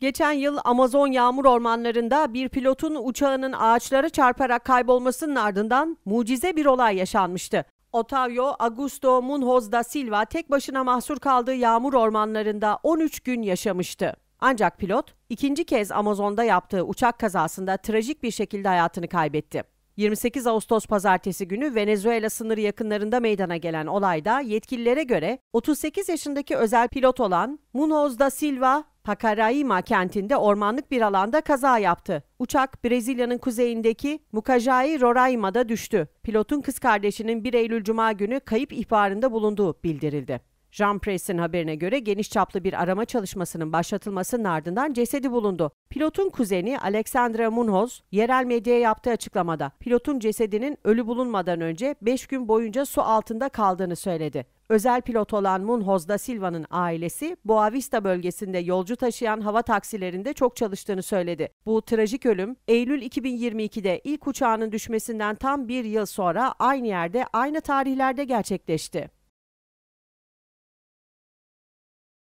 Geçen yıl Amazon yağmur ormanlarında bir pilotun uçağının ağaçlara çarparak kaybolmasının ardından mucize bir olay yaşanmıştı. Otavio Augusto Munhoz da Silva tek başına mahsur kaldığı yağmur ormanlarında 13 gün yaşamıştı. Ancak pilot ikinci kez Amazon'da yaptığı uçak kazasında trajik bir şekilde hayatını kaybetti. 28 Ağustos pazartesi günü Venezuela sınırı yakınlarında meydana gelen olayda yetkililere göre 38 yaşındaki özel pilot olan Munoz da Silva Pacaraima kentinde ormanlık bir alanda kaza yaptı. Uçak Brezilya'nın kuzeyindeki Mucajai Roraima'da düştü. Pilotun kız kardeşinin 1 Eylül Cuma günü kayıp ihbarında bulunduğu bildirildi. Jean Press'in haberine göre geniş çaplı bir arama çalışmasının başlatılmasının ardından cesedi bulundu. Pilotun kuzeni Alexandra Munoz yerel medyaya yaptığı açıklamada pilotun cesedinin ölü bulunmadan önce 5 gün boyunca su altında kaldığını söyledi. Özel pilot olan Munhoz da Silva'nın ailesi Boavista bölgesinde yolcu taşıyan hava taksilerinde çok çalıştığını söyledi. Bu trajik ölüm Eylül 2022'de ilk uçağının düşmesinden tam bir yıl sonra aynı yerde aynı tarihlerde gerçekleşti.